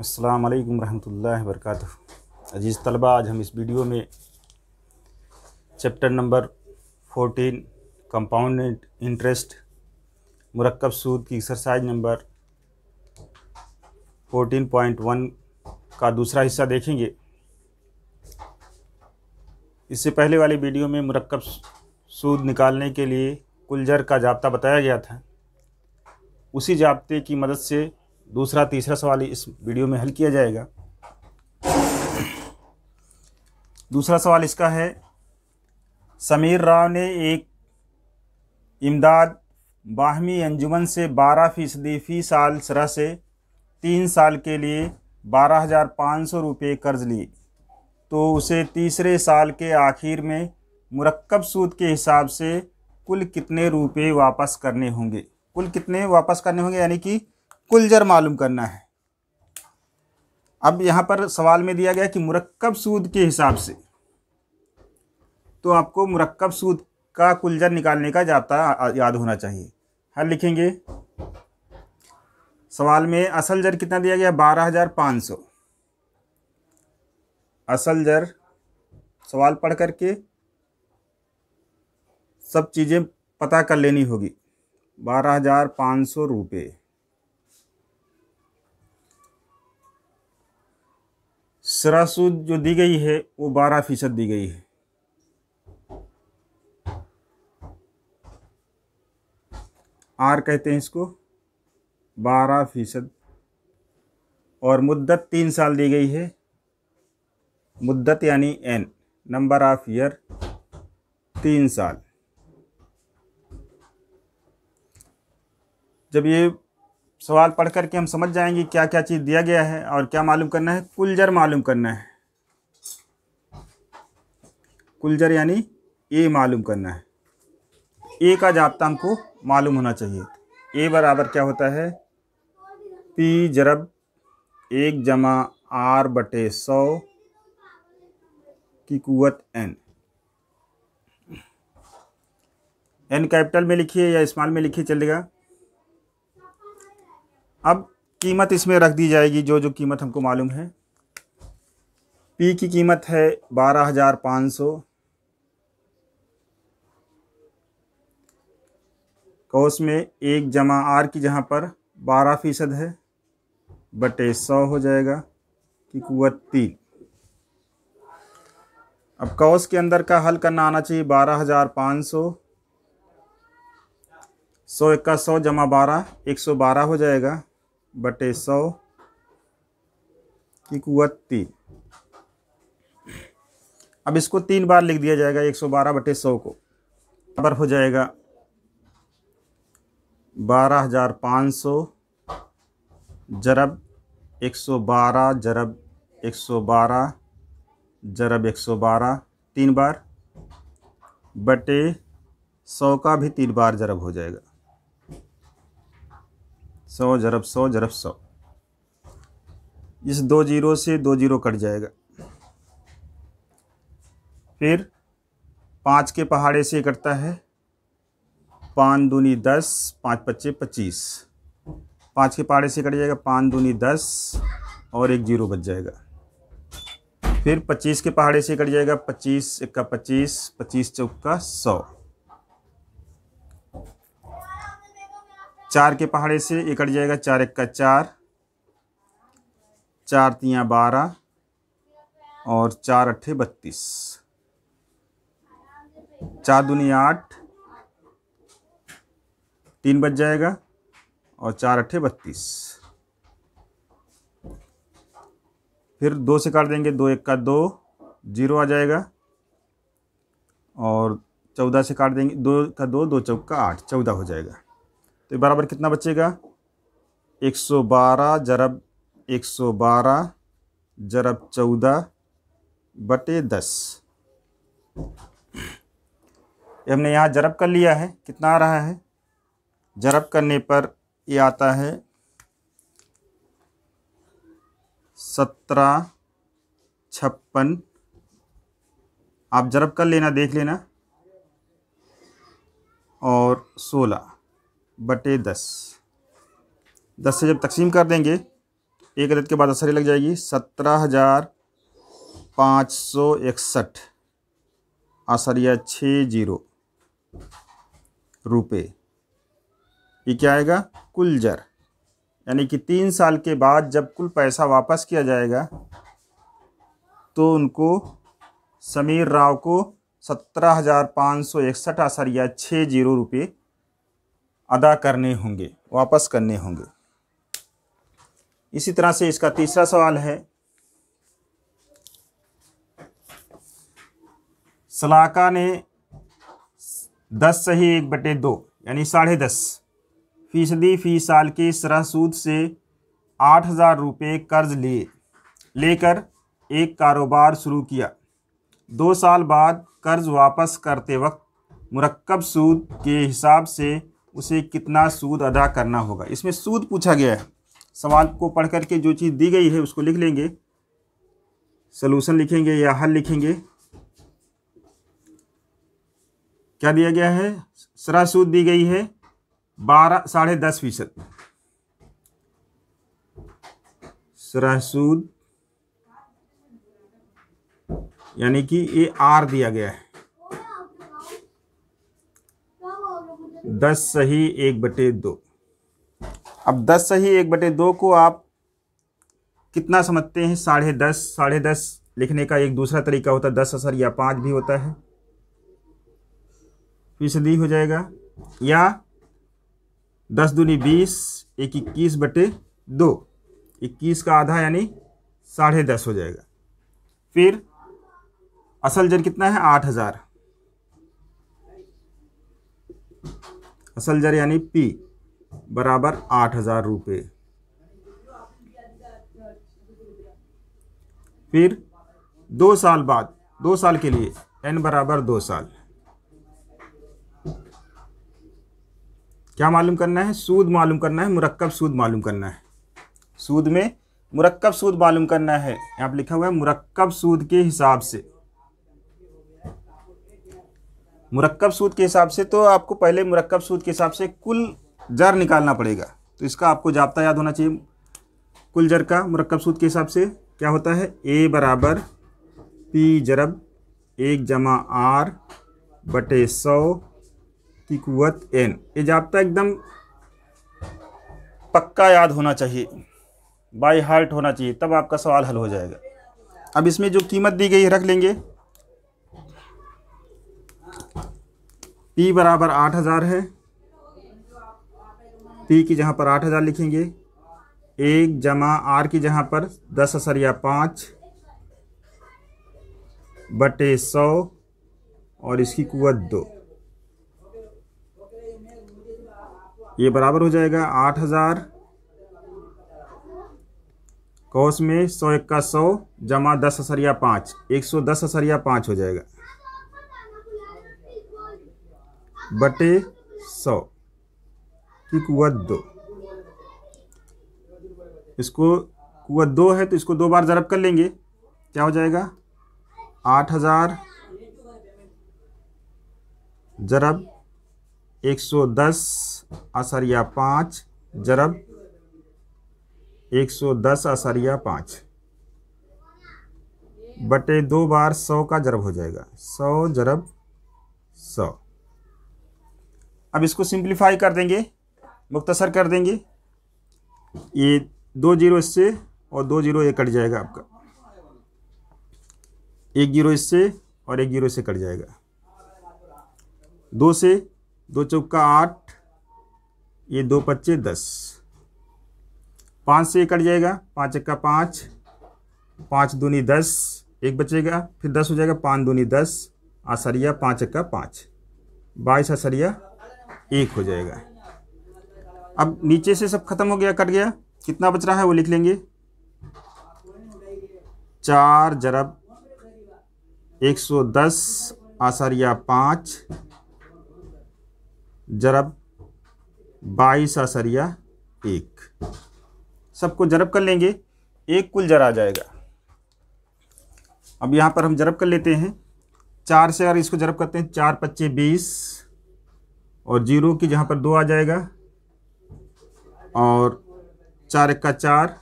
अस्सलाम वालेकुम रहमतुल्लाहि अजीज़ तलबा आज हम इस वीडियो में चैप्टर नंबर 14 कंपाउंड इंटरेस्ट मरकब सूद की एक्सरसाइज नंबर 14.1 का दूसरा हिस्सा देखेंगे इससे पहले वाली वीडियो में मरकब सूद निकालने के लिए कुलजर का जाब्ता बताया गया था उसी जाबते की मदद से दूसरा तीसरा सवाल इस वीडियो में हल किया जाएगा दूसरा सवाल इसका है समीर राव ने एक इमदाद बाहमी अंजुमन से 12 फीसदी फ़ी साल शरह से तीन साल के लिए बारह हज़ार पाँच सौ रुपये कर्ज लिए तो उसे तीसरे साल के आखिर में मुरक्कब सूद के हिसाब से कुल कितने रुपये वापस करने होंगे कुल कितने वापस करने होंगे यानी कि कुल जर मालूम करना है अब यहाँ पर सवाल में दिया गया कि मुरक्कब सूद के हिसाब से तो आपको मुरक्कब सूद का कुलजर निकालने का जाता याद होना चाहिए हर लिखेंगे सवाल में असल जर कितना दिया गया बारह हज़ार पाँच सौ असल जर सवाल पढ़ करके सब चीज़ें पता कर लेनी होगी बारह हज़ार पाँच सौ रुपये शरा सूद जो दी गई है वो बारह फीसद दी गई है आर कहते हैं इसको बारह फीसद और मुद्दत तीन साल दी गई है मुद्दत यानी एन नंबर ऑफ ईयर तीन साल जब ये सवाल पढ़ करके हम समझ जाएंगे क्या क्या चीज़ दिया गया है और क्या मालूम करना है कुलजर मालूम करना है कुलजर यानी ए मालूम करना है ए का जाप्ता हमको मालूम होना चाहिए ए बराबर क्या होता है पी जरब एक जमा आर बटे सौ की कुत एन एन कैपिटल में लिखिए या इस्माल में लिखिए चलेगा अब कीमत इसमें रख दी जाएगी जो जो कीमत हमको मालूम है पी की कीमत है बारह हज़ार पाँच सौ कोस में एक जमा आर की जहाँ पर बारह फ़ीसद है बटे सौ हो जाएगा की कुत तीन अब कौस के अंदर का हल करना आना चाहिए बारह हज़ार पाँच सौ सौ इक्का सौ जमा बारह एक सौ बारह हो जाएगा बटे सौ इकवत्ती अब इसको तीन बार लिख दिया जाएगा एक सौ बारह बटे सौ को बराबर हो जाएगा बारह हज़ार पाँच सौ जरब एक सौ बारह जरब एक सौ बारह जरब एक सौ बारह तीन बार बटे सौ का भी तीन बार जरब हो जाएगा सौ जरब सौ जरब सौ इस दो जीरो से दो जीरो कट जाएगा फिर पाँच के पहाड़े से कटता है पाँच दूनी दस पाँच पच्चे पच्चीस पाँच के पहाड़े से कट जाएगा पाँच दूनी दस और एक जीरो बच जाएगा फिर पच्चीस के पहाड़े से कट जाएगा पच्चीस इक्का पच्चीस पच्चीस चौका सौ चार के पहाड़े से ये कट जाएगा चार एक का चार चार तिया बारह और चार अट्ठे बत्तीस चार दुनिया आठ तीन बच जाएगा और चार अट्ठे बत्तीस फिर दो से काट देंगे दो एक का दो जीरो आ जाएगा और चौदह से काट देंगे दो का दो दो चौक का आठ चौदह हो जाएगा तो बराबर कितना बचेगा एक सौ बारह जरब एक सौ बारह जरब चौदह बटे दस ये हमने यहाँ जरब कर लिया है कितना आ रहा है जरब करने पर ये आता है सत्रह छप्पन आप जरब कर लेना देख लेना और सोलह बटे दस दस से जब तकसीम कर देंगे एक अदद के बाद असरी लग जाएगी सत्रह हज़ार पाँच सौ इकसठ असरिया छः जीरो रुपये ये क्या आएगा कुल जर यानी कि तीन साल के बाद जब कुल पैसा वापस किया जाएगा तो उनको समीर राव को सत्रह हज़ार पाँच सौ इकसठ आसरिया छः जीरो रुपये अदा करने होंगे वापस करने होंगे इसी तरह से इसका तीसरा सवाल है सलाका ने दस से ही एक बटे दो यानी साढ़े दस फीसदी फ़ी साल के सरह सूद से आठ हज़ार रुपये कर्ज लिए लेकर एक कारोबार शुरू किया दो साल बाद कर्ज वापस करते वक्त मुरक्कब सूद के हिसाब से उसे कितना सूद अदा करना होगा इसमें सूद पूछा गया है सवाल को पढ़ करके जो चीज़ दी गई है उसको लिख लेंगे सोलूशन लिखेंगे या हल लिखेंगे क्या दिया गया है सरा सूद दी गई है बारह साढ़े दस फीसद सराह सूद यानी कि ए आर दिया गया है दस सही एक बटे दो अब दस सही एक बटे दो को आप कितना समझते हैं साढ़े दस साढ़े दस लिखने का एक दूसरा तरीका होता है दस असर या पाँच भी होता है फीसदी हो जाएगा या दस दूनी बीस एक इक्कीस बटे दो इक्कीस का आधा यानी साढ़े दस हो जाएगा फिर असल जन कितना है आठ हज़ार असल जर यानी पी बराबर आठ हजार रुपये फिर दो साल बाद दो साल के लिए एन बराबर दो साल क्या मालूम करना है सूद मालूम करना है मुरक्कब सूद मालूम करना है सूद में मुरक्कब सूद मालूम करना है यहाँ पर लिखा हुआ है मुरक्कब सूद के हिसाब से मुरक्कब सूद के हिसाब से तो आपको पहले मुरक्कब सूद के हिसाब से कुल जर निकालना पड़ेगा तो इसका आपको जाब्ता याद होना चाहिए कुल जर का मुरक्कब सूद के हिसाब से क्या होता है ए बराबर पी जरब एक जमा आर बटे सौ की कुत एन ये जाब्ता एकदम पक्का याद होना चाहिए बाई हार्ट होना चाहिए तब आपका सवाल हल हो जाएगा अब इसमें जो कीमत दी गई रख लेंगे पी बराबर आठ हज़ार है पी की जहाँ पर आठ हज़ार लिखेंगे एक जमा आर की जहाँ पर दस असर या पाँच बटे सौ और इसकी कुत दो ये बराबर हो जाएगा आठ हज़ार कोस में सौ इक्का सौ जमा दस असरिया पाँच एक सौ दस असरिया पाँच हो जाएगा बटे सौ की कुत दो इसको कुत दो है तो इसको दो बार ज़रब कर लेंगे क्या हो जाएगा आठ हज़ार ज़रब एक सौ दस असरिया पाँच ज़रब एक सौ दस आसरिया पाँच बटे दो बार सौ का जरब हो जाएगा सौ जरब सौ अब इसको सिंप्लीफाई कर देंगे मुख्तसर कर देंगे ये दो जीरो इससे और दो जीरो ये कट जाएगा आपका एक जीरो इससे और एक जीरो इससे कट जाएगा दो से दो चौका आठ ये दो पच्चे दस पाँच से कट जाएगा पाँच एक्का पाँच पाँच दूनी दस एक बचेगा फिर दस हो जाएगा पाँच दूनी दस आसरिया पाँच एक्का पाँच बाईस आसरिया एक हो जाएगा अब नीचे से सब खत्म हो गया कट गया कितना बच रहा है वो लिख लेंगे चार जरब एक सौ दस आसारिया पाँच जरब बाईस आसरिया एक सबको जरब कर लेंगे एक कुल जरा आ जाएगा अब यहाँ पर हम जरब कर लेते हैं चार से अगर इसको जरब करते हैं चार पच्चे बीस और जीरो की जहाँ पर दो आ जाएगा और चार एक का चार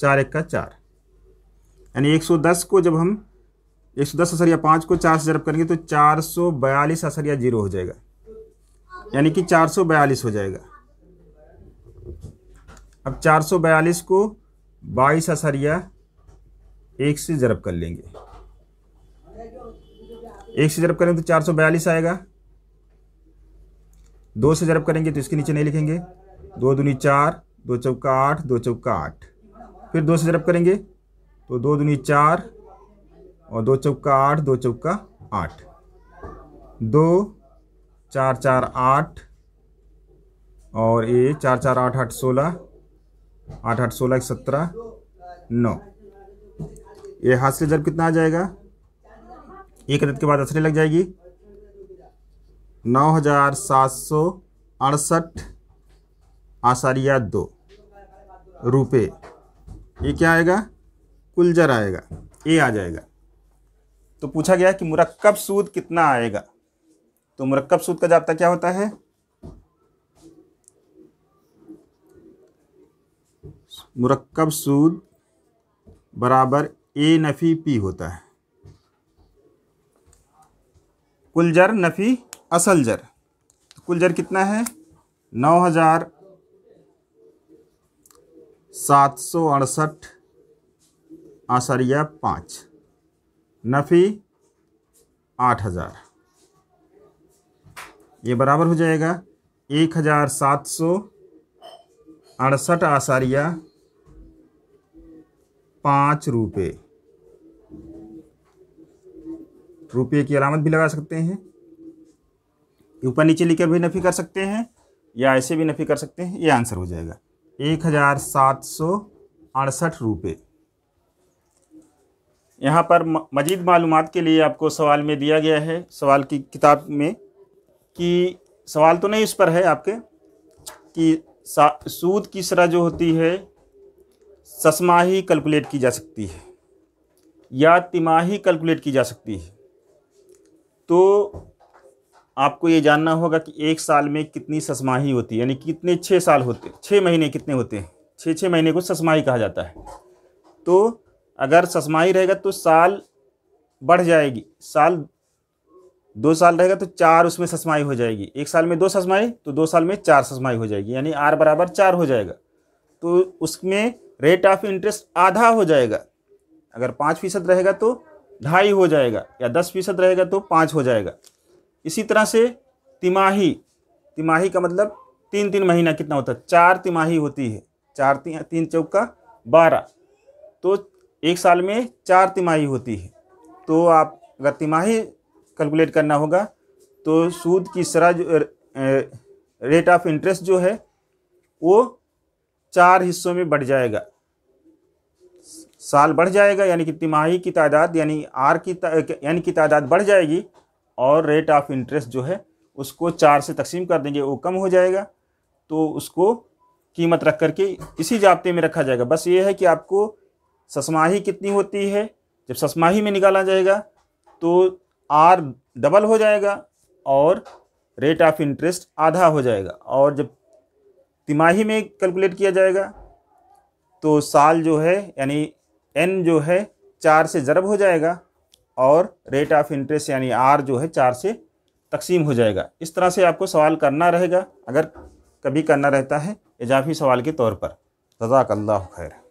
चार एक का चार यानी एक सौ दस को जब हम एक सौ दस असरिया पाँच को चार से जरब करेंगे तो चार सौ बयालीस असरिया जीरो हो जाएगा यानी कि चार सौ बयालीस हो जाएगा अब चार सौ बयालीस को बाईस असरिया एक से जरब कर लेंगे एक से जरब करेंगे तो चार सौ बयालीस आएगा दो से जरब करेंगे तो इसके नीचे नहीं लिखेंगे दो दूनी चार दो चौका आठ दो चौका आठ फिर दो से जरब करेंगे तो दो दूनी चार और दो चौका आठ दो चौका आठ दो चार चार आठ और ये चार चार आठ आठ सोलह आठ आठ सोलह एक सत्रह नौ ये हाथ से जरब कितना आ जाएगा एक रत के बाद असली लग जाएगी नौ हजार सात सौ अड़सठ आशारिया दो रुपये ये क्या आएगा कुलजर आएगा ए आ जाएगा तो पूछा गया कि मुरक्कब सूद कितना आएगा तो मुरक्कब सूद का जाप्ता क्या होता है मुरक्कब सूद बराबर ए नफ़ी पी होता है कुलजर नफ़ी असल जर तो कुल जर कितना है नौ हजार सात सौ अड़सठ आसरिया पाँच नफ़ी आठ हज़ार ये बराबर हो जाएगा एक हज़ार सात सौ अड़सठ आसारिया पाँच रुपये रुपये की अलामत भी लगा सकते हैं ऊपर नीचे लिखकर भी नफ़ी कर सकते हैं या ऐसे भी नफ़ी कर सकते हैं ये आंसर हो जाएगा एक हज़ार सात सौ अड़सठ रुपये यहाँ पर मजीद मालूम के लिए आपको सवाल में दिया गया है सवाल की किताब में कि सवाल तो नहीं इस पर है आपके कि सूद की शरा जो होती है ससमाही कैलकुलेट की जा सकती है या तिमाही कैलकुलेट की जा सकती है तो आपको ये जानना होगा कि एक साल में कितनी ससमाही होती है यानी कितने छः साल होते छः महीने कितने होते हैं छः छः महीने को ससमाही कहा जाता है तो अगर ससमाही रहेगा तो साल बढ़ जाएगी साल दो साल रहेगा तो चार उसमें ससमाई हो जाएगी एक साल में दो ससमाई तो दो साल में चार ससमाई हो जाएगी यानी आर बराबर चार हो जाएगा तो उसमें रेट ऑफ इंटरेस्ट आधा हो जाएगा अगर पाँच फीसद रहेगा तो ढाई हो जाएगा या दस फीसद रहेगा तो पाँच हो जाएगा इसी तरह से तिमाही तिमाही का मतलब तीन तीन महीना कितना होता है चार तिमाही होती है चार ती, तीन चौका बारह तो एक साल में चार तिमाही होती है तो आप अगर तिमाही कैलकुलेट करना होगा तो सूद की सरा जो रेट ऑफ इंटरेस्ट जो है वो चार हिस्सों में बढ़ जाएगा साल बढ़ जाएगा यानी कि तिमाही की तादाद यानी आर की यानी कि तादाद बढ़ जाएगी और रेट ऑफ इंटरेस्ट जो है उसको चार से तकसीम कर देंगे वो कम हो जाएगा तो उसको कीमत रख करके इसी जाब्ते में रखा जाएगा बस ये है कि आपको ससमाही कितनी होती है जब ससमाही में निकाला जाएगा तो आर डबल हो जाएगा और रेट ऑफ इंटरेस्ट आधा हो जाएगा और जब तिमाही में कैलकुलेट किया जाएगा तो साल जो है यानी एन जो है चार से ज़रब हो जाएगा और रेट ऑफ इंटरेस्ट यानी आर जो है चार से तकसीम हो जाएगा इस तरह से आपको सवाल करना रहेगा अगर कभी करना रहता है इजाफी सवाल के तौर पर जजाकल्ला खैर